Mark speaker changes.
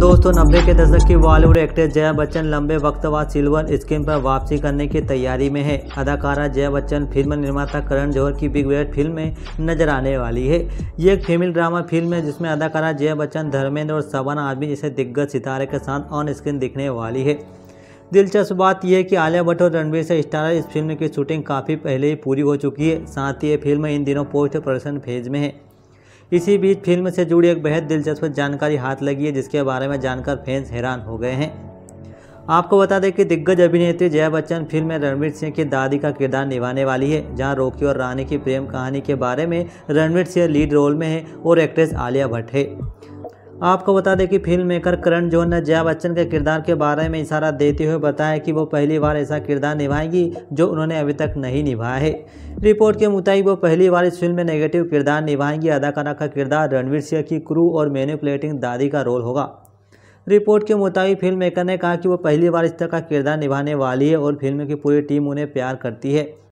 Speaker 1: दोस्तों नब्बे के दशक की बॉलीवुड एक्ट्रेस जया बच्चन लंबे वक्त बाद सिल्वर स्क्रीन पर वापसी करने की तैयारी में है अदाकारा जया बच्चन फिल्म निर्माता करण जौहर की बिग वेट फिल्म में नजर आने वाली है ये एक फेमिल ड्रामा फिल्म है जिसमें अदाकारा जया बच्चन धर्मेंद्र और सबाना आदमी जैसे दिग्गज सितारे के साथ ऑन स्क्रीन दिखने वाली है दिलचस्प बात यह है कि आलिया भट्ट और रणवीर से स्टारर इस फिल्म की शूटिंग काफ़ी पहले ही पूरी हो चुकी है साथ ही ये फिल्म इन दिनों पोस्ट प्रोडक्शन फेज में है इसी बीच फिल्म से जुड़ी एक बेहद दिलचस्प जानकारी हाथ लगी है जिसके बारे में जानकर फैंस हैरान हो गए हैं आपको बता दें कि दिग्गज अभिनेत्री जया बच्चन फिल्म में रणवीर सिंह की दादी का किरदार निभाने वाली है जहां रोकी और रानी की प्रेम कहानी के बारे में रणवीर सिंह लीड रोल में है और एक्ट्रेस आलिया भट्ट है आपको बता दें कि फिल्म मेकर करण जौहर ने जया बच्चन के किरदार के बारे में इशारा देते हुए बताया कि वो पहली बार ऐसा किरदार निभाएंगी जो उन्होंने अभी तक नहीं निभाया है रिपोर्ट के मुताबिक वो पहली बार इस फिल्म में नेगेटिव किरदार निभाएंगी अदाकारा का किरदार रणवीर सिंह की क्रू और प्लेटिंग दादी का रोल होगा रिपोर्ट के मुताबिक फिल्म मेकर ने कहा कि वो पहली बार इस तरह का किरदार निभाने वाली है और फिल्म की पूरी टीम उन्हें प्यार करती है